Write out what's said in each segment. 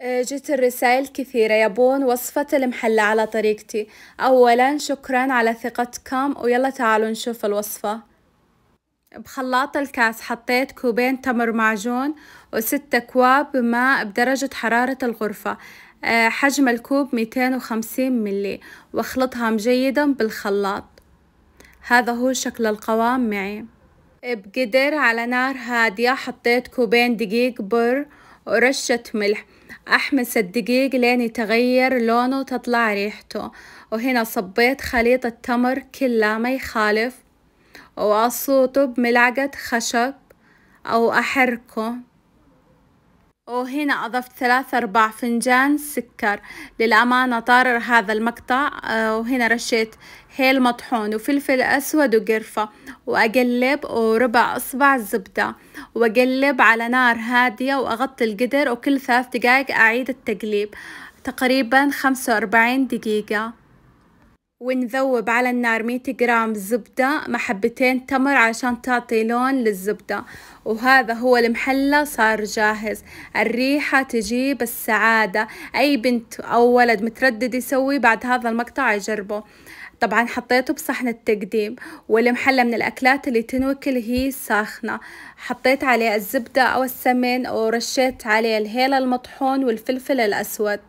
آه، جت الرسائل كثيرة يبون وصفة المحلى على طريقتي أولا شكرا على ثقتكم ويلا تعالوا نشوف الوصفة بخلاط الكاس حطيت كوبين تمر معجون وست أكواب ماء بدرجة حرارة الغرفة آه، حجم الكوب 250 ملي واخلطها جيدا بالخلاط هذا هو شكل القوام معي بقدر على نار هادية حطيت كوبين دقيق بر ورشة ملح أحمس الدقيق لين يتغير لونه وتطلع ريحته وهنا صبيت خليط التمر كله ما يخالف وأصوته بملعقة خشب أو أحركه وهنا أضفت ثلاثة أرباع فنجان سكر للأمانة طار هذا المقطع آه، وهنا رشيت هيل مطحون وفلفل أسود وقرفة وأقلب وربع أصبع زبدة وأقلب على نار هادية وأغطي القدر وكل ثلاث دقايق أعيد التقليب تقريبا خمسة وأربعين دقيقة ونذوب على النار 100 جرام زبدة مع حبتين تمر عشان تعطي لون للزبدة وهذا هو المحلى صار جاهز الريحة تجيب السعادة أي بنت أو ولد متردد يسوي بعد هذا المقطع يجربه طبعا حطيته بصحن التقديم والمحلى من الأكلات اللي تنوكل هي ساخنة حطيت عليه الزبدة أو السمن ورشيت عليه الهيل المطحون والفلفل الأسود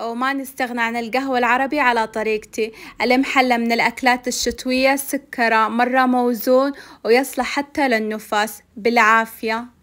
وما نستغنى عن القهوة العربي على طريقتي المحلى من الأكلات الشتوية سكرة مرة موزون ويصلح حتى للنفاس بالعافية